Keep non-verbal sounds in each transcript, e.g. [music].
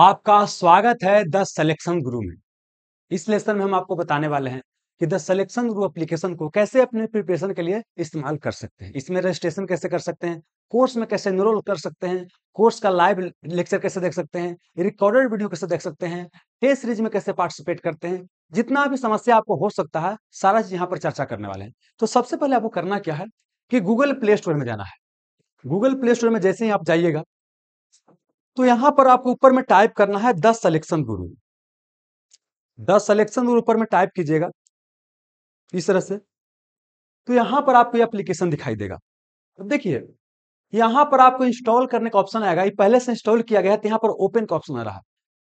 आपका स्वागत है द सेलेक्शन गुरु में इस लेसन में हम आपको बताने वाले हैं कि द सेलेक्शन गुरु एप्लीकेशन को कैसे अपने प्रिपरेशन के लिए इस्तेमाल कर सकते हैं इसमें रजिस्ट्रेशन कैसे कर सकते हैं कोर्स में कैसे इनरोल कर सकते हैं कोर्स का लाइव लेक्चर कैसे देख सकते हैं रिकॉर्डेड वीडियो कैसे देख सकते हैं टेस्ट सीरीज में कैसे पार्टिसिपेट करते हैं जितना भी समस्या आपको हो सकता है सारा चीज यहाँ पर चर्चा करने वाले हैं तो सबसे पहले आपको करना क्या है कि गूगल प्ले स्टोर में जाना है गूगल प्ले स्टोर में जैसे ही आप जाइएगा तो यहां पर आपको ऊपर में टाइप करना है दस सलेक्शन गुरु दस सलेक्शन गुरु ऊपर में टाइप कीजिएगा इस तरह से तो यहां पर आपको ये एप्लीकेशन दिखाई देगा अब देखिए यहां पर आपको इंस्टॉल करने का ऑप्शन आएगा ये पहले से इंस्टॉल किया गया है तो यहां पर ओपन का ऑप्शन आ रहा है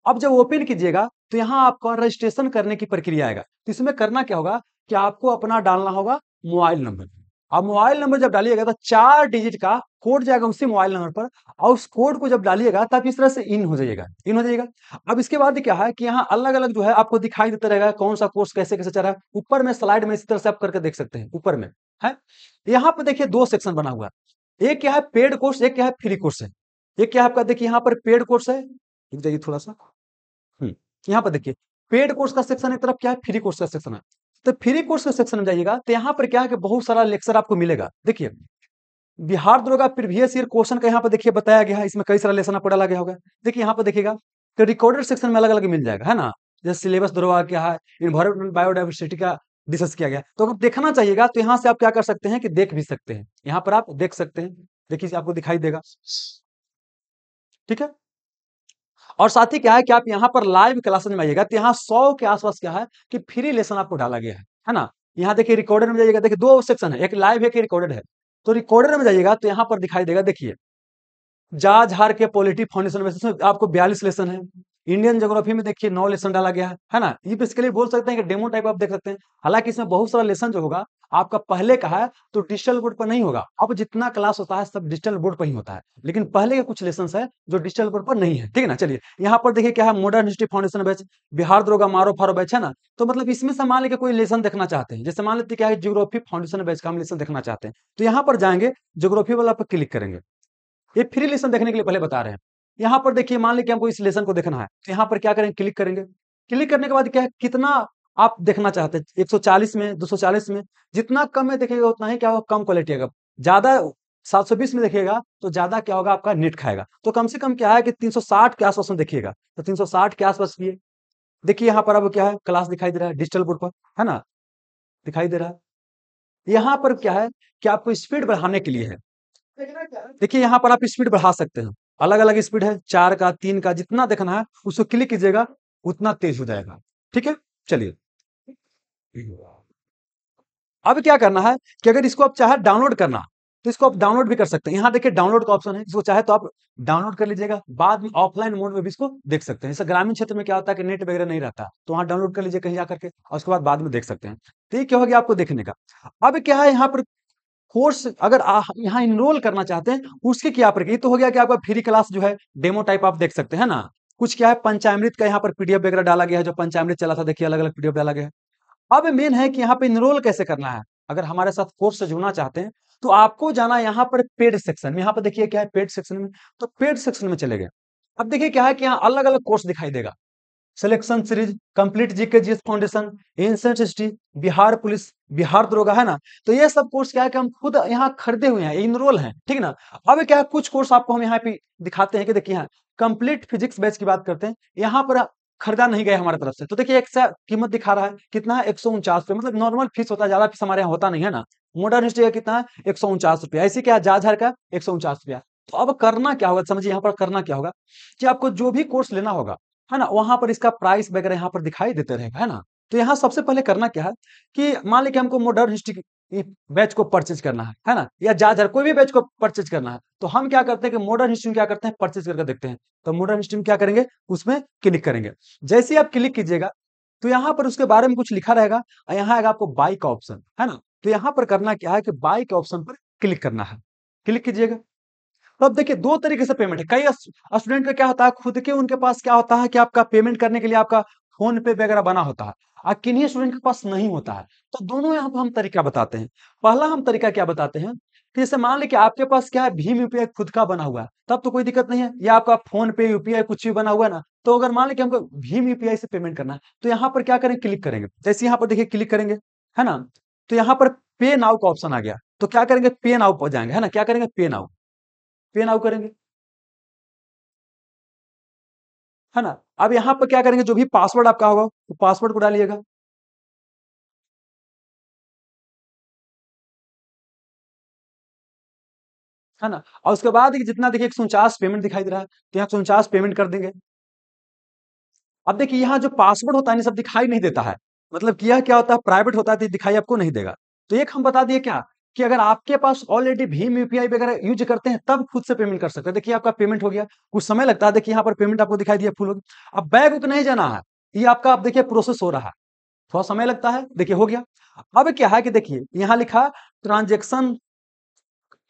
अब जब ओपन कीजिएगा तो यहाँ आपका रजिस्ट्रेशन करने की प्रक्रिया आएगा तो इसमें करना क्या होगा कि आपको अपना डालना होगा मोबाइल नंबर अब मोबाइल नंबर जब डालिएगा तो चार डिजिट का कोड जाएगा उसी मोबाइल नंबर पर और उस कोड को जब डालिएगा तब तो इस तरह से इन हो जाएगा इन हो जाएगा अब इसके बाद क्या है कि यहाँ अलग अलग जो है आपको दिखाई देता रहेगा कौन सा कोर्स कैसे कैसे चल रहा है ऊपर में स्लाइड में इस तरह से आप करके देख सकते हैं ऊपर में है तो यहाँ पर देखिए दो सेक्शन बना हुआ है एक क्या है पेड कोर्स एक क्या है फ्री कोर्स है एक क्या आपका देखिए यहाँ पर पेड कोर्स है जाइए थोड़ा सा हम्म, यहाँ पर देखिए पेड कोर्स का सेक्शन एक तरफ क्या है फ्री कोर्स का सेक्शन है तो फ्री कोर्स के सेक्शन में जाइएगा तो यहाँ पर क्या है कि बहुत सारा लेक्चर आपको मिलेगा देखिए बिहार दरोगा प्रीवियस ईयर क्वेश्चन का यहाँ पर देखिए बताया गया है इसमें कई सारा लेसन आपको डाला गया होगा देखिए यहाँ पर देखिएगा तो रिकॉर्डेड सेक्शन में अलग अलग मिल जाएगा है ना जैसे सिलेबस दरोगा क्या है इन्वायरमेंट बायोडाइवर्सिटी का डिस्कस किया गया तो अगर देखना चाहिएगा तो यहाँ से आप क्या कर सकते हैं कि देख भी सकते हैं यहाँ पर आप देख सकते हैं देखिए आपको दिखाई देगा ठीक है और साथ ही क्या है कि आप यहाँ पर लाइव क्लासेस में आइएगा तो यहाँ सौ के आसपास क्या है कि फ्री लेसन आपको डाला गया है है ना यहाँ देखिए रिकॉर्डेड में जाइएगा देखिए दो सेक्शन है एक लाइव है कि रिकॉर्डेड है तो रिकॉर्डेड में जाइएगा तो यहाँ पर दिखाई देगा देखिए जा झार के पॉलिटी फाउंडेशन में आपको बयालीस लेसन है इंडियन जोग्राफी में देखिए नौ लेसन डाला गया है ना ये बेसिकली बोल सकते हैं कि डेमो टाइप आप देख सकते हैं हालांकि इसमें बहुत सारा लेसन जो होगा आपका पहले का है तो डिजिटल बोर्ड पर नहीं होगा अब जितना क्लास होता है सब डिजिटल बोर्ड पर ही होता है लेकिन पहले के कुछ लेसन है जो डिजिटल बोर्ड पर नहीं है ठीक है ना चलिए यहाँ पर देखिए क्या है modern history foundation batch Bihar द्रोगा मारो फारो बैच है ना तो मतलब इसमें से मान लेके कोई लेसन देखना चाहते हैं जैसे मान लेते क्या है जियोग्राफी फाउंडेशन बैच का हम लेसन देखना चाहते हैं तो यहाँ पर जाएंगे जियोग्राफी वाला पर क्लिक करेंगे ये फ्री लेसन देखने के लिए पहले बता रहे हैं यहाँ पर देखिए मान लीजिए हमको इस लेसन को देखना है तो यहाँ पर क्या करेंगे क्लिक करेंगे क्लिक करने के बाद क्या है कितना आप देखना चाहते हैं 140 में 240 में जितना कम में देखेगा उतना ही क्या होगा कम क्वालिटी आएगा ज्यादा 720 में देखिएगा तो ज्यादा क्या होगा आपका नेट खाएगा तो कम से कम क्या है कि 360 के आसपास में देखिएगा तो 360 के आसपास भी देखिए यहाँ पर अब क्या है क्लास दिखाई दे रहा है डिजिटल बोर्ड पर है ना दिखाई दे रहा है यहाँ पर क्या है कि आपको स्पीड बढ़ाने के लिए है देखिए यहाँ पर आप स्पीड बढ़ा सकते हैं अलग अलग स्पीड है चार का तीन का जितना देखना है उसको क्लिक कीजिएगा उतना तेज हो जाएगा ठीक है चलिए अब क्या करना है कि अगर इसको आप चाहे डाउनलोड करना तो इसको आप डाउनलोड भी कर सकते हैं यहाँ देखिए डाउनलोड का ऑप्शन है इसको चाहे तो आप डाउनलोड कर लीजिएगा बाद में ऑफलाइन मोड में भी इसको देख सकते हैं जैसे ग्रामीण क्षेत्र में क्या होता है कि नेट वगैरह नहीं रहता तो वहां डाउनलोड कर लीजिए कहीं जाकर के और उसके बाद बाद में देख सकते हैं तो ये क्या हो गया आपको देखने का अब क्या है यहाँ पर कोर्स अगर यहाँ इनरोल करना चाहते हैं उसकी क्या प्रक्रिया तो हो गया कि आपका फ्री क्लास जो है डेमो टाइप आप देख सकते हैं ना कुछ क्या है पंचामृत का यहाँ पर पीडीएफ वगैरह डाला गया है जो पंचामृत चला था देखिए अलग अलग पीडीएफ डाला गया अब मेन है कि यहाँ पे इनरोल कैसे करना है अगर हमारे साथ कोर्स से जुड़ना चाहते हैं तो आपको जाना यहाँ पर पेड सेक्शन में यहाँ पर देखिए क्या है पेड सेक्शन में तो पेड सेक्शन में चले गए अब देखिए क्या है कि यहाँ अलग अलग कोर्स दिखाई देगा selection series complete GK GS foundation ancient history Bihar police Bihar दरोगा है ना तो ये सब कोर्स क्या है कि हम खुद यहाँ खरीदे हुए हैं इनरोल हैं ठीक ना अब क्या है कुछ कोर्स आपको हम यहाँ पे दिखाते हैं कि देखिए यहाँ कंप्लीट फिजिक्स बैच की बात करते हैं यहाँ पर खरीदा नहीं गया हमारे तरफ से तो देखिए एक कीमत दिखा रहा है कितना है एक सौ उनचास रुपये मतलब नॉर्मल फीस होता है ज्यादा फीस हमारे यहाँ होता नहीं है ना मॉडर्न हिस्ट्री का कितना है एक सौ उनचास रुपया ऐसी क्या जाझर का एक सौ उनचास रुपया तो अब करना क्या होगा समझिए यहाँ पर करना क्या होगा कि आपको जो भी कोर्स लेना होगा है ना वहां पर इसका प्राइस वगैरह यहाँ पर दिखाई देते रहेगा है ना तो यहाँ सबसे पहले करना क्या है कि मान लीजिए हमको मॉडर्न हिस्ट्री बैच को परचेज करना है है ना या जाजर कोई भी बैच को परचेज करना है तो हम क्या करते हैं कि मॉडर्न हिस्ट्री में क्या करते हैं परचेज करके देखते हैं तो मॉडर्न हिस्ट्री में क्या करेंगे उसमें क्लिक करेंगे जैसे आप क्लिक कीजिएगा तो यहाँ पर उसके बारे में कुछ लिखा रहेगा और यहाँ आएगा आपको बाई का ऑप्शन है ना तो यहाँ पर करना क्या है कि बाई के ऑप्शन पर क्लिक करना है क्लिक कीजिएगा तो अब देखिए दो तरीके से पेमेंट है कई स्टूडेंट का क्या होता है खुद के उनके पास क्या होता है कि आपका पेमेंट करने के लिए आपका फोन पे वगैरह बना होता है और किन्हीं स्टूडेंट के पास नहीं होता है तो दोनों यहाँ पर हम तरीका बताते हैं पहला हम तरीका क्या बताते हैं कि जैसे मान लें कि आपके पास क्या है भीम यूपीआई खुद का बना हुआ है तब तो कोई दिक्कत नहीं है या आपका फोन पे यूपीआई कुछ भी बना हुआ है ना तो अगर मान लीजिए हमको भीम यूपीआई से पेमेंट करना है तो यहाँ पर क्या करें क्लिक करेंगे जैसे यहाँ पर देखिए क्लिक करेंगे है ना तो यहाँ पर पे नाउ का ऑप्शन आ गया तो क्या करेंगे पे नाउ पर जाएंगे है ना क्या करेंगे पे नाउ पे नाउ करेंगे है ना अब यहां पर क्या करेंगे जो भी पासवर्ड आपका होगा तो पासवर्ड को डालिएगा है ना और उसके बाद जितना देखिए एक पेमेंट दिखाई दे रहा है तो यहाँ एक पेमेंट कर देंगे अब देखिए यहाँ जो पासवर्ड होता है सब दिखाई नहीं देता है मतलब किया यह क्या होता है प्राइवेट होता है तो दिखाई आपको नहीं देगा तो एक हम बता दिए क्या कि अगर आपके पास ऑलरेडी भीम यूपीआई वगैरह यूज करते हैं तब खुद से पेमेंट कर सकते हैं देखिए आपका पेमेंट हो गया कुछ समय लगता है देखिए यहाँ पर पेमेंट आपको दिखाई दिया फुल हो गया अब बैंक नहीं जाना है ये आपका आप देखिए प्रोसेस हो रहा है थोड़ा समय लगता है देखिए हो गया अब क्या है कि देखिए यहाँ लिखा ट्रांजेक्शन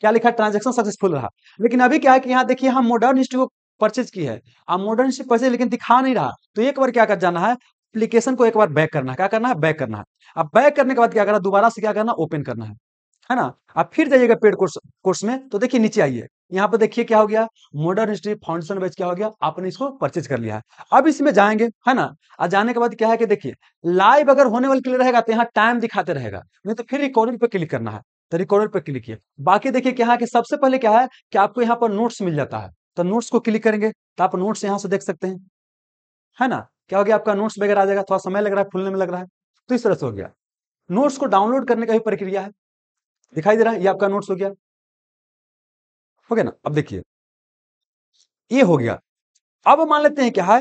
क्या लिखा ट्रांजेक्शन सक्सेसफुल रहा लेकिन अभी क्या है कि यहाँ देखिए हम मॉडर्न हिस्ट्री को परचेज की है आप मॉडर्न हिस्ट्री परचेज लेकिन दिखा नहीं रहा तो एक बार क्या कर जाना है एप्लीकेशन को एक बार बैक करना है क्या करना है बैक करना है अब बैक करने के बाद क्या करना दोबारा से क्या करना ओपन करना है है ना आप फिर जाइएगा पेड कोर्स कोर्स में तो देखिए नीचे आइए यहाँ पर देखिए क्या हो गया मॉडर्न हिस्ट्री फाउंडेशन बेच क्या हो गया आपने इसको परचेज कर लिया है अब इसमें जाएंगे है ना और जाने के बाद क्या है कि देखिए लाइव अगर होने वाले के लिए रहेगा तो यहाँ टाइम दिखाते रहेगा नहीं तो फिर रिकॉर्डिंग पे क्लिक करना है तो रिकॉर्डिंग पे क्लिक किए बाकी देखिए क्या है कि सबसे पहले क्या है कि आपको यहाँ पर नोट्स मिल जाता है तो नोट्स को क्लिक करेंगे तो आप नोट्स यहाँ से देख सकते हैं है ना क्या हो गया आपका नोट्स वगैरह आ जाएगा थोड़ा समय लग रहा है फूलने में लग रहा है तो इस तरह से हो गया नोट्स को डाउनलोड करने का भी प्रक्रिया है दिखाई दे रहा है ये आपका नोट्स हो गया हो गया ना अब देखिए ये हो गया अब मान लेते हैं क्या है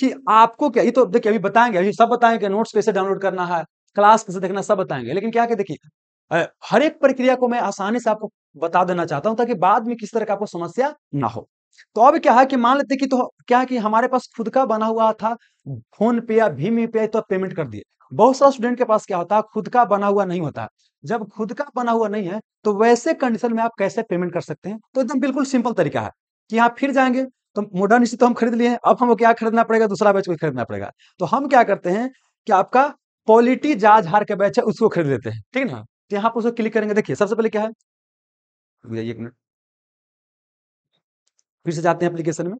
कि आपको क्या ये तो देखिए अभी बताएंगे अभी सब बताएंगे नोट्स कैसे डाउनलोड करना है क्लास कैसे देखना सब बताएंगे लेकिन क्या क्या देखिए हर एक प्रक्रिया को मैं आसानी से आपको बता देना चाहता हूं ताकि बाद में किस तरह का आपको समस्या ना हो तो अब क्या है कि मान लेते कि तो क्या है कि हमारे पास खुद का बना हुआ था फोन पे या भीम पे तो पेमेंट कर दिए बहुत सारा स्टूडेंट के पास क्या होता है खुद का बना हुआ नहीं होता जब खुद का बना हुआ नहीं है तो वैसे कंडीशन में आप कैसे पेमेंट कर सकते हैं तो एकदम बिल्कुल सिंपल तरीका है कि आप फिर जाएंगे तो मोडर्निटी तो हम खरीद लिए हैं अब हमको क्या खरीदना पड़ेगा दूसरा बैच को खरीदना पड़ेगा तो हम क्या करते हैं कि आपका पॉलिटी जाज हार के बैच है उसको खरीद लेते हैं ठीक ना तो यहाँ पर उसको क्लिक करेंगे देखिए सबसे पहले क्या है एक मिनट फिर से जाते हैं एप्लीकेशन में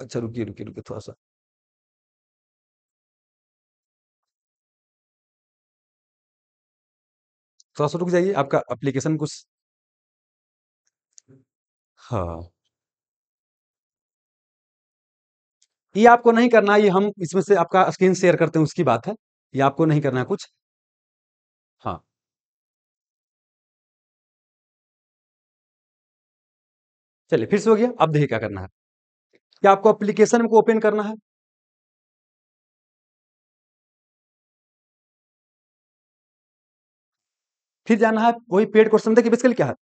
अच्छा रुकिए रुकिए रुकिए थोड़ा सा थोड़ा सा रुक जाइए आपका एप्लीकेशन कुछ हाँ ये आपको नहीं करना ये हम इसमें से आपका स्क्रीन शेयर करते हैं उसकी बात है ये आपको नहीं करना है कुछ हाँ चलिए फिर से हो गया अब देखिए क्या करना है या आपको एप्लीकेशन को ओपन करना है फिर जाना है वही पेड कोर्स देखिए बेसिकली क्या है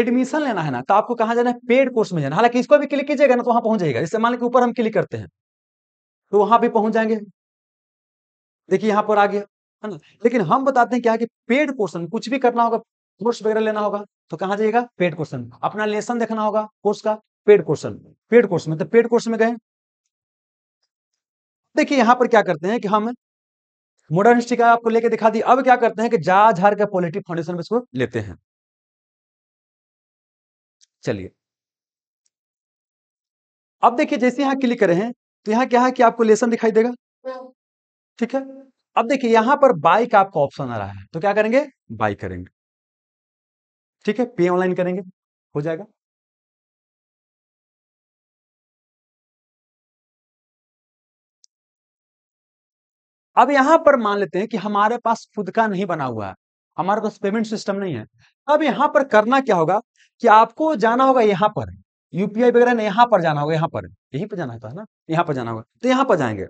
एडमिशन लेना है ना तो आपको कहां जाना है पेड कोर्स में जाना हालांकि इसको भी क्लिक कीजिएगा ना तो वहां पहुंच जाएगा जैसे मान लीजिए ऊपर हम क्लिक करते हैं तो वहां भी पहुंच जाएंगे देखिए यहां पर आ गया है ना लेकिन हम बताते हैं क्या कि पेड पोर्सन कुछ भी करना होगा कोर्स वगैरह लेना होगा तो कहां जाइएगा पेड पोर्सन अपना लेसन देखना होगा कोर्स का पेड क्वेश्चन पेड क्वेश्चन में तो पेड क्वेश्चन में गए देखिए यहां पर क्या करते हैं कि हम मॉडर्न हिस्ट्री का आपको लेके दिखा दी अब क्या करते हैं कि जा झार का पॉलिटिक फाउंडेशन में इसको लेते हैं चलिए अब देखिए जैसे यहां क्लिक करें हैं तो यहां क्या है कि आपको लेसन दिखाई देगा ठीक है अब देखिए यहां पर बाई का आपका ऑप्शन आ रहा है तो क्या करेंगे बाई करेंगे ठीक है पे ऑनलाइन करेंगे हो जाएगा अब यहां पर मान लेते हैं कि हमारे पास खुद का नहीं बना हुआ है हमारे पास पेमेंट सिस्टम नहीं है अब यहाँ पर करना क्या होगा कि आपको जाना होगा यहाँ पर यूपीआई वगैरह ने यहां पर जाना होगा यहां पर यहीं पर जाना होता है ना यहां पर जाना होगा तो यहाँ पर जाएंगे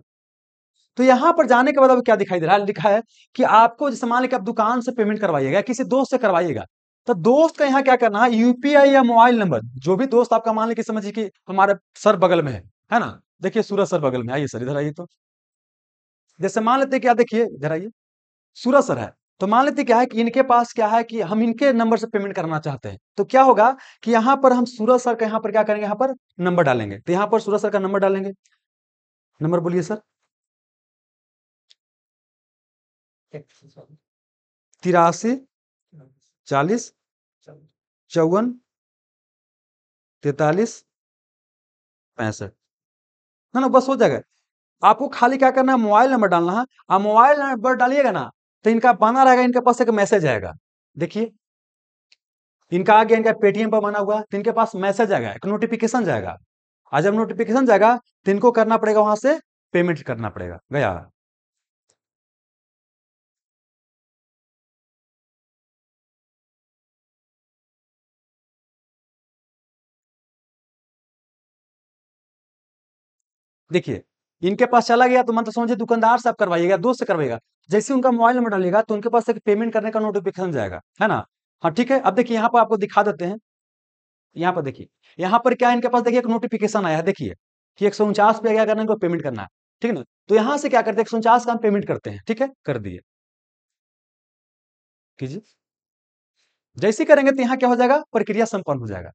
तो यहां पर जाने के बाद अब क्या दिखाई दे रहा है लिखा है कि आपको जैसे मान लें आप दुकान से पेमेंट करवाइएगा किसी दोस्त से करवाइएगा तो दोस्त का यहाँ क्या करना है यूपीआई या मोबाइल नंबर जो भी दोस्त आपका मान लें समझिए कि हमारे सर बगल में है है ना देखिए सूरज सर बगल में आइए सर इधर आइए तो जैसे मान लेते क्या देखिए इधर आइए सूरज सर है तो मान लेते क्या है कि इनके पास क्या है कि हम इनके नंबर से पेमेंट करना चाहते हैं तो क्या होगा कि यहाँ पर हम सूरज सर का यहाँ पर क्या करेंगे यहाँ पर नंबर डालेंगे तो यहाँ पर सूरज सर का नंबर डालेंगे नंबर बोलिए सर तिरासी चालीस चौवन तैतालीस पैंसठ ना ना बस हो जाएगा आपको खाली क्या करना है मोबाइल नंबर डालना है आप मोबाइल नंबर डालिएगा ना तो इनका बना रहेगा इनके पास एक मैसेज आएगा देखिए इनका आगे इनका पेटीएम पर बना हुआ है तो इनके पास मैसेज आएगा एक नोटिफिकेशन जाएगा आज जब नोटिफिकेशन जाएगा तो इनको करना पड़ेगा वहां से पेमेंट करना पड़ेगा गया देखिए इनके पास चला गया तो मतलब समझिए दुकानदार से आप करवाइएगा दोस्त से करवाइएगा जैसे उनका मोबाइल नंबर डालेगा तो उनके पास एक पेमेंट करने का नोटिफिकेशन जाएगा है ना हाँ ठीक है अब देखिए यहाँ पर आपको दिखा देते हैं यहाँ पर देखिए यहाँ पर क्या इनके पास देखिए एक नोटिफिकेशन आया है देखिए कि एक सौ उनचास पे क्या करना है पेमेंट करना है ठीक है ना तो यहाँ से क्या करते हैं एक सौ उनचास का हम पेमेंट करते हैं ठीक है कर दिए कीजिए जैसे करेंगे तो यहाँ क्या हो जाएगा प्रक्रिया संपन्न हो जाएगा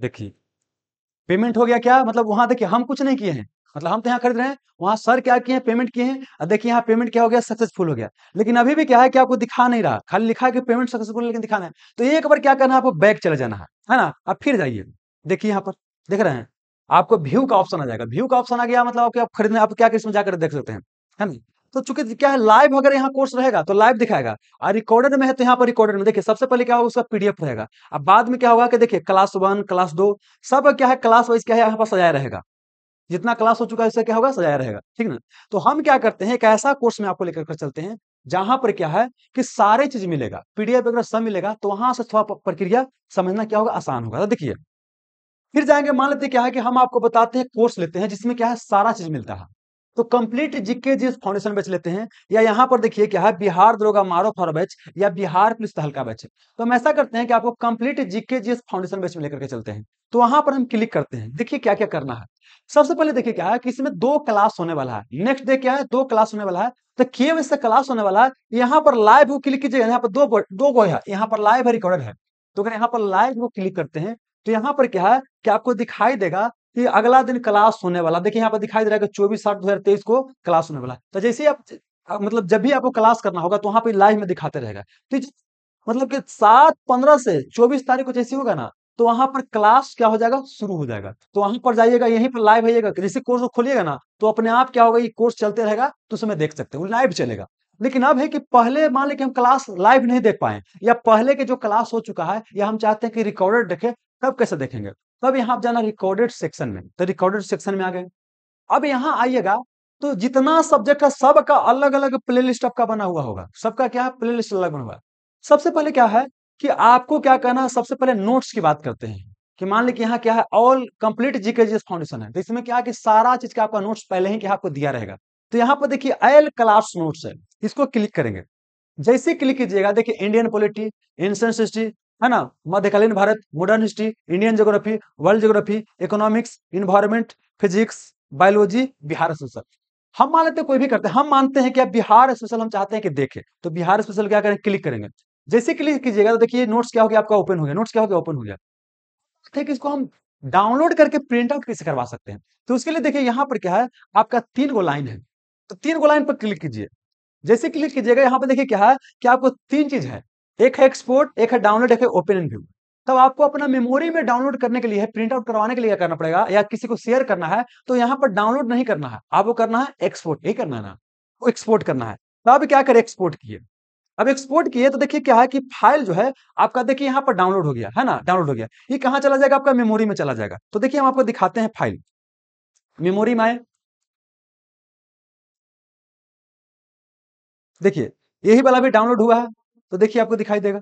देखिए पेमेंट हो गया क्या मतलब वहां देखिए हम कुछ नहीं किए हैं मतलब हम तो यहाँ खरीद रहे हैं वहां सर क्या किए हैं पेमेंट किए हैं और देखिए यहाँ पेमेंट क्या हो गया सक्सेसफुल हो गया लेकिन अभी भी क्या है कि आपको दिखा नहीं रहा खाली लिखा है कि पेमेंट सक्सेसफुल लेकिन दिखाना है तो एक बार क्या करना है आपको बैक चले जाना है है ना आप फिर जाइए देखिए यहाँ पर देख रहे हैं आपको व्यू का ऑप्शन आ जाएगा व्यू का ऑप्शन आ गया मतलब आपके आप खरीदने आप क्या इसमें जाकर देख सकते हैं है ना तो चूंकि क्या है लाइव अगर यहाँ कोर्स रहेगा तो लाइव दिखाएगा और रिकॉर्डेड में है तो यहाँ पर रिकॉर्डेड में देखिए सबसे पहले क्या होगा उसका पीडीएफ रहेगा अब बाद में क्या होगा कि देखिए क्लास वन क्लास दो सब क्या है क्लास वाइज क्या है यहाँ पर सजाया रहेगा जितना क्लास हो चुका है उससे क्या होगा सजाया रहेगा ठीक ना तो हम क्या करते हैं एक ऐसा कोर्स में आपको लेकर चलते हैं जहां पर क्या है कि सारे चीज मिलेगा पीडीएफ वगैरह सब मिलेगा तो वहां से थोड़ा प्रक्रिया समझना क्या होगा आसान होगा तो देखिए फिर जाएंगे मान लेते क्या है कि हम आपको बताते हैं कोर्स लेते हैं जिसमें क्या है सारा चीज मिलता है तो complete GK G foundation batch लेते हैं या यहाँ पर देखिए क्या है हाँ, बिहार दरोगा मारो फॉर बैच या बिहार पुलिस तहलका बैच तो हम ऐसा करते हैं कि आपको complete GK G foundation batch में लेकर के चलते हैं तो वहां पर हम क्लिक करते हैं देखिए क्या क्या करना है सबसे पहले देखिए क्या है कि इसमें दो क्लास होने वाला है नेक्स्ट डे क्या है दो क्लास होने वाला है तो केवल से क्लास होने वाला है यहाँ पर लाइव को क्लिक कीजिएगा यहाँ पर दो दो गो है यहाँ पर लाइव है रिकॉर्डेड है तो अगर यहाँ पर लाइव को क्लिक करते हैं तो यहाँ पर क्या है कि आपको दिखाई देगा कि अगला दिन क्लास होने वाला देखिए यहाँ पर दिखाई दे रहा है कि चौबीस सात दो को क्लास होने वाला तो जैसे आप मतलब जब भी आपको क्लास करना होगा तो वहां पर लाइव में दिखाते रहेगा तो मतलब कि सात पंद्रह से चौबीस तारीख को जैसे होगा ना तो वहां पर क्लास क्या हो जाएगा शुरू हो जाएगा तो वहां पर जाइएगा यहीं पर लाइव आइएगा जैसे कोर्स को खोलिएगा ना तो अपने आप क्या होगा ये कोर्स चलते रहेगा तो उसमें देख सकते हो लाइव चलेगा लेकिन अब है कि पहले मान लें कि हम क्लास लाइव नहीं देख पाए या पहले के जो क्लास हो चुका है या हम चाहते हैं कि रिकॉर्डेड देखे तब कैसे देखेंगे तो अब यहाँ आप जाना रिकॉर्डेड सेक्शन में तो रिकॉर्डेड सेक्शन में आ गए अब यहाँ आइएगा तो जितना सब्जेक्ट है सबका अलग अलग प्लेलिस्ट आपका बना हुआ होगा सबका क्या है प्लेलिस्ट अलग बना हुआ सबसे पहले क्या है कि आपको क्या करना है सबसे पहले नोट्स की बात करते हैं कि मान ली कि यहाँ क्या है all complete GK G foundation है तो इसमें क्या है कि सारा चीज का आपका नोट्स पहले ही क्या आपको दिया रहेगा तो यहाँ पर देखिए एल क्लास नोट्स है इसको क्लिक करेंगे जैसे क्लिक कीजिएगा देखिए इंडियन पॉलिटी एंशियन हिस्ट्री है ना मध्यकालीन Bharat modern history Indian geography world geography economics environment physics biology Bihar social हम मान लेते हैं कोई भी करते हैं हम मानते हैं कि आप बिहार स्पेशल हम चाहते हैं कि देखें तो बिहार स्पेशल क्या करें क्लिक करेंगे जैसे क्लिक कीजिएगा तो देखिए नोट्स क्या हो गया आपका ओपन हो गया नोट्स क्या हो गया ओपन हो गया ठीक तो इसको हम डाउनलोड करके प्रिंट आउट कैसे करवा सकते हैं तो उसके लिए देखिए यहाँ पर क्या है आपका तीन गो लाइन है तो तीन गो लाइन पर क्लिक कीजिए जैसे क्लिक कीजिएगा यहाँ पर देखिए क्या है कि आपको तीन चीज है एक है एक्सपोर्ट एक है डाउनलोड एक है ओपन व्यू तब आपको अपना मेमोरी में डाउनलोड करने के लिए प्रिंट आउट करवाने के लिए करना पड़ेगा या किसी को शेयर करना है तो यहाँ पर डाउनलोड नहीं करना है आपको करना है एक्सपोर्ट यही करना है ना वो एक्सपोर्ट करना है तो आप क्या करें एक्सपोर्ट किए अब एक्सपोर्ट किए तो देखिए क्या है कि फाइल जो है आपका देखिए यहाँ पर डाउनलोड हो गया है ना डाउनलोड हो गया ये कहाँ चला जाएगा आपका मेमोरी में चला जाएगा तो देखिए हम आपको दिखाते हैं फाइल मेमोरी में आए देखिए यही वाला भी डाउनलोड हुआ है तो देखिए आपको दिखाई देगा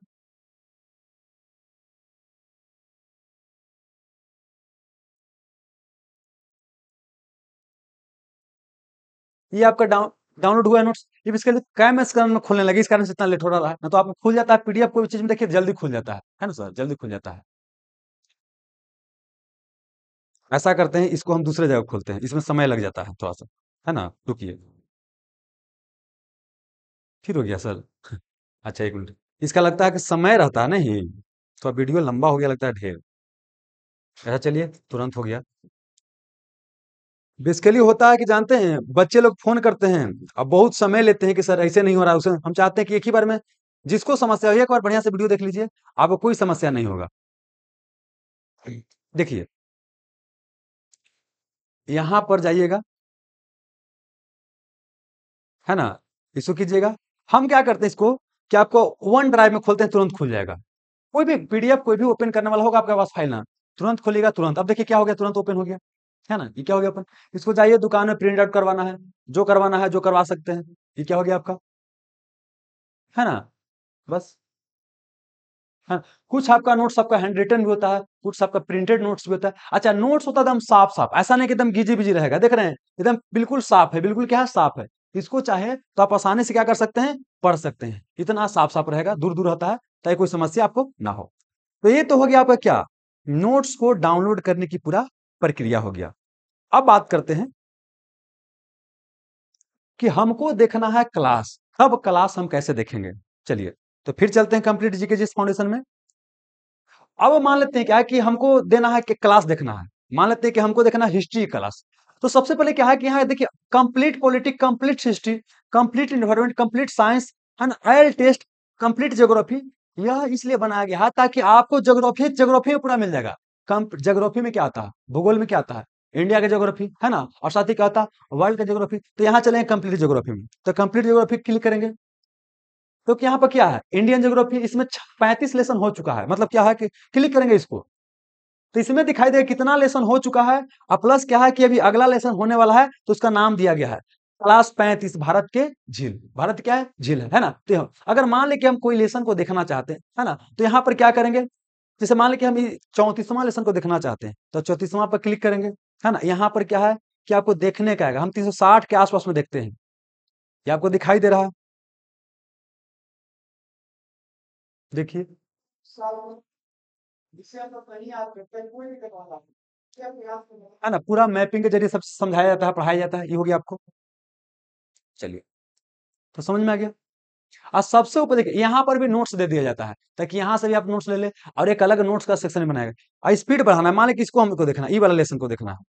ये आपका डाउन डाउनलोड हुआ है नोट्स ये इसके लिए कैम स्कैन में खुलने लगे इस कारण से इतना लेट हो रहा है ना तो आपको खुल जाता है पीडीएफ कोई चीज में देखिए जल्दी खुल जाता है है ना सर जल्दी खुल जाता है ऐसा करते हैं इसको हम दूसरे जगह खोलते हैं इसमें समय लग जाता है थोड़ा सा है ना रुकिए फिर हो गया सर अच्छा एक मिनट इसका लगता है कि समय रहता नहीं तो वीडियो लंबा हो गया लगता है ढेर अच्छा चलिए तुरंत हो गया बेसिकली होता है कि जानते हैं बच्चे लोग फोन करते हैं अब बहुत समय लेते हैं कि सर ऐसे नहीं हो रहा है उसे हम चाहते हैं कि एक ही बार में जिसको समस्या हो एक बार बढ़िया से वीडियो देख लीजिए आपको कोई समस्या नहीं होगा देखिए यहां पर जाइएगा है ना इसको कीजिएगा हम क्या करते हैं इसको कि आपको वन ड्राइव में खोलते हैं तुरंत खुल जाएगा कोई भी पीडीएफ कोई भी ओपन करने वाला होगा आपके पास फाइल ना तुरंत खुलेगा तुरंत अब देखिए क्या हो गया तुरंत ओपन हो गया है ना ये क्या हो गया अपन इसको जाइए दुकान में प्रिंट आउट करवाना है जो करवाना है जो करवा सकते हैं ये क्या हो गया आपका है ना बस ना? हाँ, कुछ आपका नोट्स आपका हैंड रिटर्न भी होता है कुछ आपका प्रिंटेड नोट्स भी होता है अच्छा नोट्स होता है एकदम साफ साफ ऐसा नहीं कि एकदम गिजी बिजी रहेगा देख रहे हैं एकदम बिल्कुल साफ है बिल्कुल क्या है साफ है इसको चाहे तो आप आसानी से क्या कर सकते हैं पढ़ सकते हैं इतना साफ साफ रहेगा दूर दूर रहता है ताकि कोई समस्या आपको ना हो तो ये तो हो गया आपका क्या नोट्स को डाउनलोड करने की पूरा प्रक्रिया हो गया अब बात करते हैं कि हमको देखना है क्लास अब क्लास हम कैसे देखेंगे चलिए तो फिर चलते हैं कंप्लीट जीके जिस फाउंडेशन में अब मान लेते हैं क्या कि हमको देना है कि क्लास देखना है मान लेते हैं कि हमको देखना है हिस्ट्री क्लास तो सबसे पहले क्या है कि यहाँ देखिए complete politic complete history complete environment complete science and all test complete geography यह इसलिए बनाया गया ताकि आपको जोग्राफी जोग्राफी में पूरा मिल जाएगा जोग्राफी में क्या आता है भूगोल में क्या आता है इंडिया का जोग्राफी है ना और साथ ही क्या आता है वर्ल्ड का जोग्राफी तो यहाँ चले कंप्लीट जोग्राफी में तो कंप्लीट जोग्राफी क्लिक करेंगे तो यहाँ पर क्या है इंडियन जोग्राफी इसमें पैंतीस लेसन हो चुका है मतलब क्या है कि क्लिक करेंगे इसको तो इसमें दिखाई दे कितना लेसन हो चुका है और प्लस क्या है कि अभी अगला लेसन होने वाला है तो उसका नाम दिया गया है क्लास पैंतीस भारत के झील भारत क्या है झील है ना तो अगर मान ले कि हम कोई लेसन को देखना चाहते हैं है ना तो यहाँ पर क्या करेंगे जैसे मान ले कि हम चौंतीसवा लेसन को देखना चाहते हैं तो चौंतीसवां पर क्लिक करेंगे है ना यहाँ पर क्या है कि आपको देखने का आएगा हम तीन के आसपास में देखते हैं ये आपको दिखाई दे रहा है देखिए है ना पूरा मैपिंग के जरिए सब समझाया जाता है पढ़ाया जाता है ये हो गया आपको चलिए तो समझ में आ गया और सबसे ऊपर देखिए यहाँ पर भी नोट्स दे दिया जाता है ताकि यहाँ से भी आप नोट्स ले ले और एक अलग नोट्स का सेक्शन बनाएगा और स्पीड बढ़ाना है मान लीजिए इसको हमको देखना ई e वाला लेसन को देखना है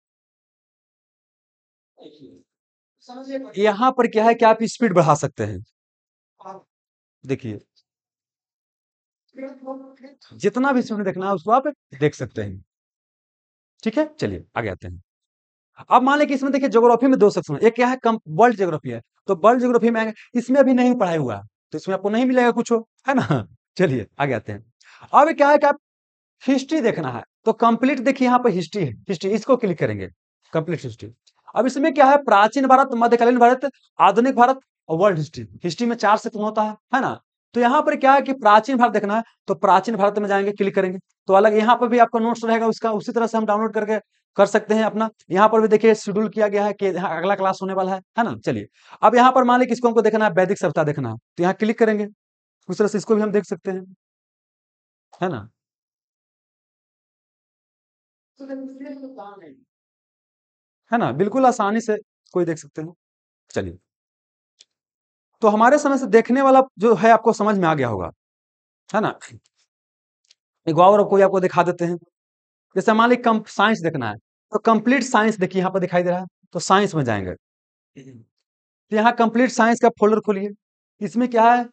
यहाँ पर क्या है कि आप स्पीड बढ़ा सकते हैं हाँ। देखिए जितना भी सुन देखना है उसको आप देख सकते हैं ठीक है चलिए आगे आते हैं अब मान लें कि इसमें देखिए ज्योग्राफी में दो सेक्शन है एक क्या है वर्ल्ड ज्योग्राफी है तो वर्ल्ड ज्योग्राफी में इसमें अभी नहीं पढ़ाई हुआ तो इसमें आपको नहीं मिलेगा कुछ है ना चलिए आगे आते हैं अब क्या है कि आप हिस्ट्री देखना है तो कंप्लीट देखिए यहाँ पर हिस्ट्री है हिस्ट्री इसको क्लिक करेंगे कंप्लीट हिस्ट्री अब इसमें क्या है प्राचीन भारत मध्यकालीन भारत आधुनिक भारत और वर्ल्ड हिस्ट्री हिस्ट्री में चार सेक्शन होता है है ना तो यहाँ पर क्या है कि प्राचीन भारत देखना है तो प्राचीन भारत में जाएंगे क्लिक करेंगे तो अलग यहाँ पर भी आपका नोट्स रहेगा उसका उसी तरह से हम डाउनलोड करके कर सकते हैं अपना यहाँ पर भी देखिए शेड्यूल किया गया है कि अगला क्लास होने वाला है है ना चलिए अब यहाँ पर मान ली किसको हमको देखना है वैदिक सप्ताह देखना है तो यहाँ क्लिक करेंगे उस तरह से इसको भी हम देख सकते हैं है ना है ना बिल्कुल आसानी से कोई देख सकते हैं चलिए तो हमारे समय से देखने वाला जो है आपको समझ में आ गया होगा है ना एक और कोई आपको दिखा देते हैं जैसे मान ली साइंस देखना है तो कंप्लीट साइंस देखिए यहाँ पर दिखाई दे रहा है तो साइंस में जाएंगे तो यहाँ कंप्लीट साइंस का फोल्डर खोलिए इसमें क्या है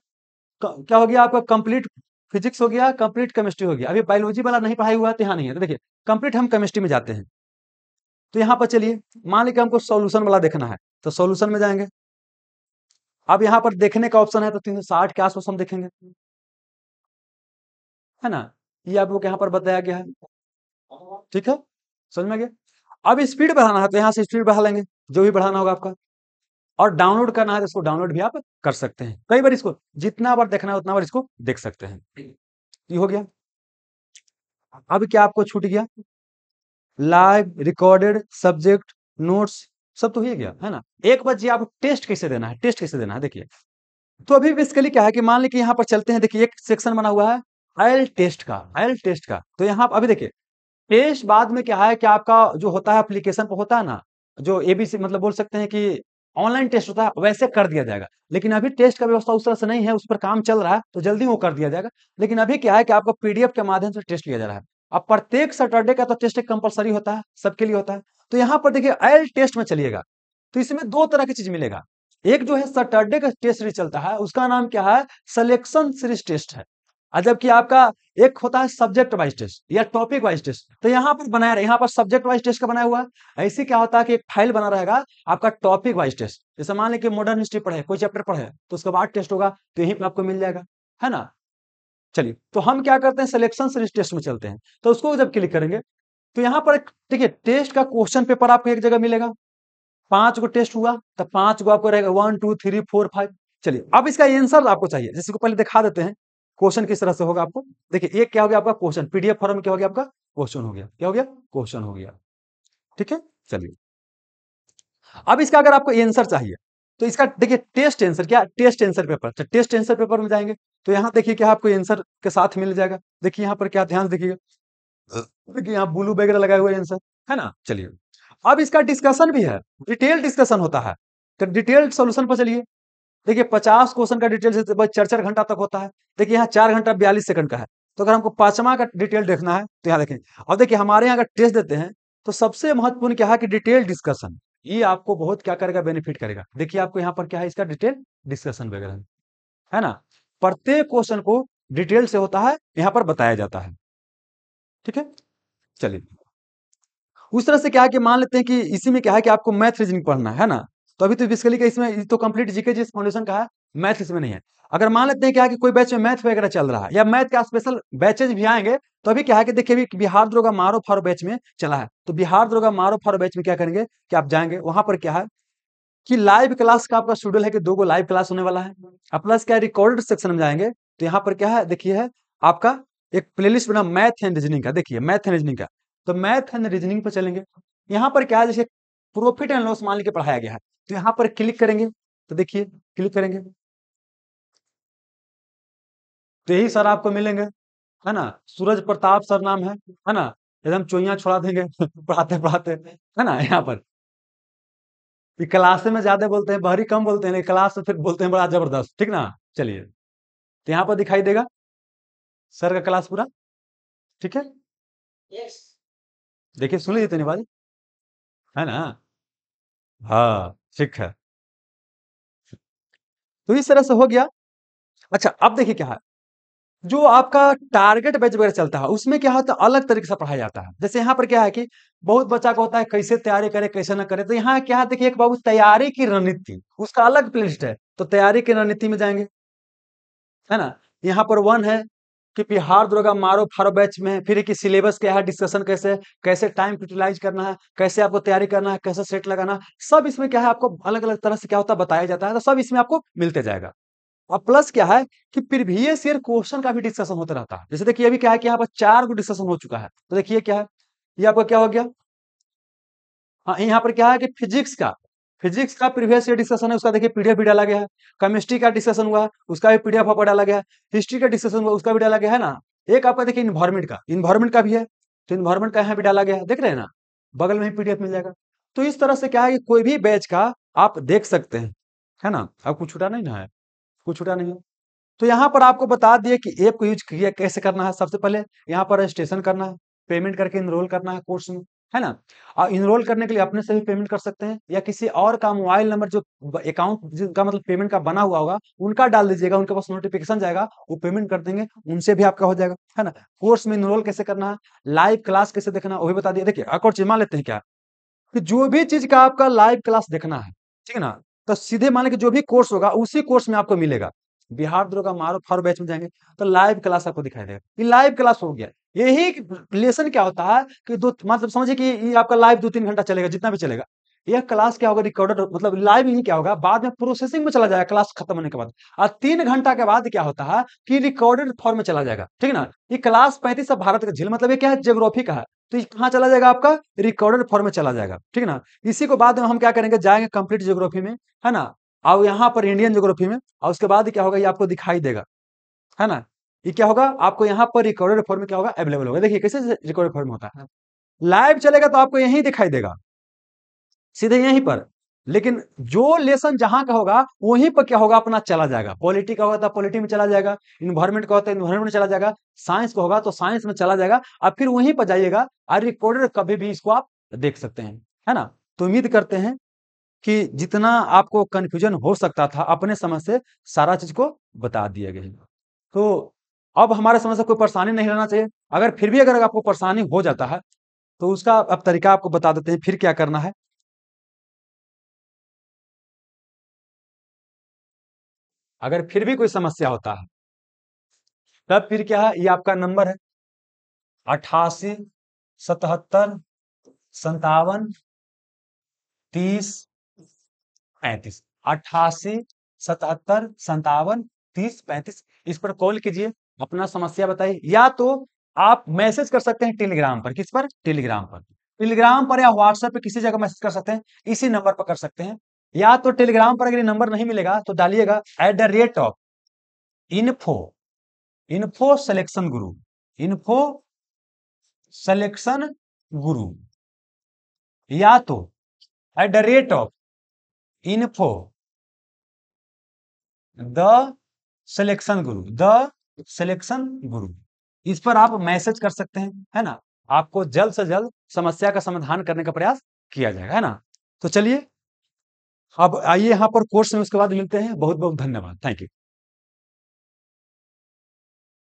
क्या हो गया आपका कंप्लीट फिजिक्स हो गया कंप्लीट केमिस्ट्री हो गया अभी बायोलॉजी वाला नहीं पढ़ाई हुआ तो यहाँ नहीं है तो देखिए कंप्लीट हम केमिस्ट्री में जाते हैं तो यहाँ पर चलिए मान लीजिए हमको सोल्यूशन वाला देखना है तो सोल्यूशन में जाएंगे अब यहां पर देखने का ऑप्शन है तो तीन सौ साठ के आसपास हम देखेंगे है ना ये आपको लोग यहाँ पर बताया गया है ठीक है समझ में गया अब स्पीड बढ़ाना है तो यहाँ से स्पीड बढ़ा लेंगे जो भी बढ़ाना होगा आपका और डाउनलोड करना है तो इसको डाउनलोड भी आप कर सकते हैं कई बार इसको जितना बार देखना है उतना बार इसको देख सकते हैं ये हो गया अब क्या आपको छूट गया लाइव रिकॉर्डेड सब्जेक्ट नोट्स सब तो ही गया है ना एक बार जी आपको टेस्ट कैसे देना है टेस्ट कैसे देना है देखिए तो अभी बेसिकली क्या है कि मान लीजिए यहाँ पर चलते हैं देखिए एक सेक्शन बना हुआ है आयल टेस्ट का आयल टेस्ट का तो यहाँ अभी देखिए टेस्ट बाद में क्या है कि आपका जो होता है अप्लीकेशन पर होता है ना जो एबीसी मतलब बोल सकते हैं कि ऑनलाइन टेस्ट होता है वैसे कर दिया जाएगा लेकिन अभी टेस्ट का व्यवस्था उस तरह से नहीं है उस पर काम चल रहा है तो जल्दी वो कर दिया जाएगा लेकिन अभी क्या है कि आपको पीडीएफ के माध्यम से टेस्ट लिया जा रहा है अब प्रत्येक सैटरडे का तो टेस्ट एक कंपलसरी होता है सबके लिए होता है तो यहाँ पर देखिए आयल टेस्ट में चलिएगा तो इसमें दो तरह की चीज मिलेगा एक जो है सैटरडे का टेस्ट सीरीज चलता है उसका नाम क्या है सिलेक्शन सीरीज टेस्ट है जबकि आपका एक होता है सब्जेक्ट वाइज टेस्ट या टॉपिक वाइज टेस्ट तो यहाँ पर बनाया रहे यहाँ पर सब्जेक्ट वाइज टेस्ट का बनाया हुआ है ऐसे क्या होता है कि एक फाइल बना रहेगा आपका टॉपिक वाइज टेस्ट जैसे मान लीजिए मॉडर्न हिस्ट्री पढ़े कोई चैप्टर पढ़े तो उसके बाद टेस्ट होगा तो यहीं पर आपको मिल जाएगा है ना चलिए तो हम क्या करते हैं सिलेक्शन सीरीज टेस्ट में चलते हैं तो उसको जब क्लिक करेंगे तो यहां पर देखिए टेस्ट का क्वेश्चन पेपर आपको एक जगह मिलेगा पांच को टेस्ट हुआ तो पांच को आपको रहेगा one two three four five चलिए अब इसका आंसर आपको चाहिए को पहले दिखा देते हैं क्वेश्चन किस तरह से होगा आपको देखिए एक क्या हो गया आपका क्वेश्चन पीडीएफ फॉर्म क्या हो गया आपका क्वेश्चन हो गया क्या हो गया क्वेश्चन हो गया ठीक है चलिए अब इसका अगर आपको आंसर चाहिए तो इसका देखिए टेस्ट आंसर क्या टेस्ट आंसर पेपर तो टेस्ट आंसर पेपर में जाएंगे तो यहाँ देखिए क्या आपको आंसर के साथ मिल जाएगा देखिए यहाँ पर क्या ध्यान देखिएगा देखिए यहाँ ब्लू वगैरह लगाए हुए आंसर है ना चलिए अब इसका डिस्कशन भी है डिटेल डिस्कशन होता है तो डिटेल सोल्यूशन पर चलिए देखिए पचास क्वेश्चन का डिटेल चार चार घंटा तक होता है देखिए यहाँ चार घंटा बयालीस सेकंड का है तो अगर हमको पांचवा का डिटेल देखना है तो यहाँ देखें और देखिए हमारे यहाँ अगर टेस्ट देते हैं तो सबसे महत्वपूर्ण क्या है कि डिटेल डिस्कशन ये आपको बहुत क्या करेगा बेनिफिट करेगा देखिए आपको यहाँ पर क्या है इसका डिटेल डिस्कशन वगैरह है ना प्रत्येक क्वेश्चन को डिटेल से होता है यहाँ पर बताया जाता है ठीक है चलिए उस तरह से क्या है कि मान लेते हैं कि इसी में क्या है कि आपको मैथ रीजनिंग पढ़ना है ना तो अभी तो बेसिकली का इसमें तो कंप्लीट जीके जिस फाउंडेशन का है मैथ इसमें नहीं है अगर मान लेते हैं क्या कि कोई बैच में मैथ वगैरह चल रहा है या मैथ का स्पेशल बैचेज भी आएंगे तो अभी क्या है कि देखिए अभी बिहार द्रोगा मारो फारो बैच में चला है तो बिहार द्रोगा मारो फारो बैच में क्या करेंगे कि आप जाएंगे वहां पर क्या है कि लाइव क्लास का आपका शेड्यूल है कि दो गो लाइव क्लास होने वाला है प्लस क्या रिकॉर्डेड सेक्शन में जाएंगे तो यहाँ पर क्या है देखिए आपका एक प्लेलिस्ट बना मैथ एंड रीजनिंग का देखिए मैथ एंड रीजनिंग का तो मैथ एंड रीजनिंग पर चलेंगे यहाँ पर क्या है जैसे प्रॉफिट एंड लॉस मान के पढ़ाया गया है तो यहाँ पर क्लिक करेंगे तो देखिए क्लिक करेंगे तो यही सर आपको मिलेंगे है ना सूरज प्रताप सर नाम है है ना एकदम चोइया छोड़ा देंगे [laughs] पढ़ाते पढ़ाते है ना यहाँ पर क्लास क्लासे में ज्यादा बोलते हैं बाहरी कम बोलते हैं क्लास में फिर बोलते हैं बड़ा जबरदस्त ठीक ना चलिए तो यहाँ पर दिखाई देगा सर का क्लास पूरा ठीक है yes. देखिए सुन लीजिए तनिवारी है ना हाँ ठीक है तो इस तरह से हो गया अच्छा अब देखिए क्या है जो आपका टारगेट बैच वगैरह चलता है उसमें क्या होता है अलग तरीके से पढ़ाया जाता है जैसे यहाँ पर क्या है कि बहुत बच्चा का होता है कैसे तैयारी करे कैसे ना करे तो यहाँ क्या है देखिए एक बाबू तैयारी की रणनीति उसका अलग प्लेलिस्ट है तो तैयारी की रणनीति में जाएंगे है ना यहाँ पर वन है कि बिहार दुर्गा मारो फारो बैच में फिर की सिलेबस क्या है डिस्कशन कैसे कैसे टाइम यूटिलाइज करना है कैसे आपको तैयारी करना है कैसे सेट लगाना सब इसमें क्या है आपको अलग अलग तरह से क्या होता है बताया जाता है तो सब इसमें आपको मिलते जाएगा और प्लस क्या है कि प्रीवियस ईयर क्वेश्चन का भी डिस्कशन होता रहता है जैसे देखिए अभी क्या है कि यहाँ पर चार को डिस्कशन हो चुका है तो देखिए क्या है ये आपका क्या हो गया हाँ यहाँ पर क्या है कि फिजिक्स का फिजिक्स का प्रीवियस ईयर डिस्कशन है उसका देखिए पीडीएफ भी डाला गया है केमिस्ट्री का डिस्कशन हुआ उसका भी पीडीएफ आपका डाला गया है हिस्ट्री का डिस्कशन हुआ उसका भी डाला गया है ना एक आपका देखिए इन्वायरमेंट का इन्वायरमेंट का भी है तो इन्वायरमेंट का यहाँ भी डाला गया है देख रहे हैं ना बगल में ही पीडीएफ मिल जाएगा तो इस तरह से क्या है कोई भी बैच का आप देख सकते हैं है ना अब कुछ छुटा नहीं ना है कुछ छुटा नहीं है तो यहाँ पर आपको बता दिए कि ऐप को यूज कैसे करना है सबसे पहले यहाँ पर रजिस्ट्रेशन करना है पेमेंट करके इनरोल करना है कोर्स में है ना और इनरोल करने के लिए अपने से भी पेमेंट कर सकते हैं या किसी और का मोबाइल नंबर जो अकाउंट जिनका मतलब पेमेंट का बना हुआ होगा उनका डाल दीजिएगा उनके पास नोटिफिकेशन जाएगा वो पेमेंट कर देंगे उनसे भी आपका हो जाएगा है ना कोर्स में इनरोल कैसे करना है लाइव क्लास कैसे देखना वो भी बता दिया देखिए एक और चीज मान लेते हैं क्या कि जो भी चीज का आपका लाइव क्लास देखना है ठीक है ना तो सीधे मान लें जो भी कोर्स होगा उसी कोर्स में आपको मिलेगा बिहार दुर्गा मारो फॉर बैच में जाएंगे तो लाइव क्लास आपको दिखाई देगा ये लाइव क्लास हो गया यही लेसन क्या होता है कि दो मतलब समझिए कि ये आपका लाइव दो तीन घंटा चलेगा जितना भी चलेगा यह क्लास क्या होगा रिकॉर्डेड मतलब लाइव ही क्या होगा बाद में प्रोसेसिंग में चला जाएगा क्लास खत्म होने के बाद और तीन घंटा के बाद क्या होता है कि रिकॉर्डेड फॉर्म में चला जाएगा ठीक है ना ये क्लास पैंतीस सब भारत का झील मतलब ये क्या है जियोग्राफी का है तो कहाँ चला जाएगा आपका रिकॉर्डेड फॉर्म में चला जाएगा ठीक है ना इसी को बाद में हम क्या करेंगे जाएंगे कंप्लीट जियोग्राफी में है ना और यहाँ पर इंडियन जियोग्राफी में और उसके बाद क्या होगा ये आपको दिखाई देगा है ना ये क्या होगा आपको यहाँ पर रिकॉर्डेड फॉर्म क्या होगा अवेलेबल होगा देखिए कैसे रिकॉर्डेड फॉर्म होता है लाइव चलेगा तो आपको यही दिखाई देगा सीधे यहीं पर लेकिन जो लेसन जहां का होगा वहीं पर क्या होगा अपना चला जाएगा पॉलिटी का होगा तो पॉलिटी में चला जाएगा इन्वायरमेंट का होता है इन्वायरमेंट में चला जाएगा साइंस का होगा तो साइंस में चला जाएगा आप फिर वहीं पर जाइएगा और रिकॉर्डेड कभी भी इसको आप देख सकते हैं है ना तो उम्मीद करते हैं कि जितना आपको कन्फ्यूजन हो सकता था अपने समझ से सारा चीज को बता दिया गया तो अब हमारे समय से कोई परेशानी नहीं रहना चाहिए अगर फिर भी अगर आपको परेशानी हो जाता है तो उसका अब तरीका आपको बता देते हैं फिर क्या करना है अगर फिर भी कोई समस्या होता है तब फिर क्या है ये आपका नंबर है अठासी सतहत्तर संतावन तीस पैंतीस अट्ठासी सतहत्तर संतावन तीस पैंतीस इस पर कॉल कीजिए अपना समस्या बताइए या तो आप मैसेज कर सकते हैं टेलीग्राम पर किस पर टेलीग्राम पर टेलीग्राम पर या व्हाट्सएप पर किसी जगह मैसेज कर सकते हैं इसी नंबर पर कर सकते हैं या तो टेलीग्राम पर अगर नंबर नहीं मिलेगा तो डालिएगा at the rate of info info selection Guru info selection Guru या तो at the rate of info the selection Guru the selection Guru इस पर आप मैसेज कर सकते हैं है ना आपको जल्द से जल्द समस्या का समाधान करने का प्रयास किया जाएगा है ना तो चलिए अब आइए यहाँ पर कोर्स में उसके बाद मिलते हैं बहुत बहुत धन्यवाद थैंक यू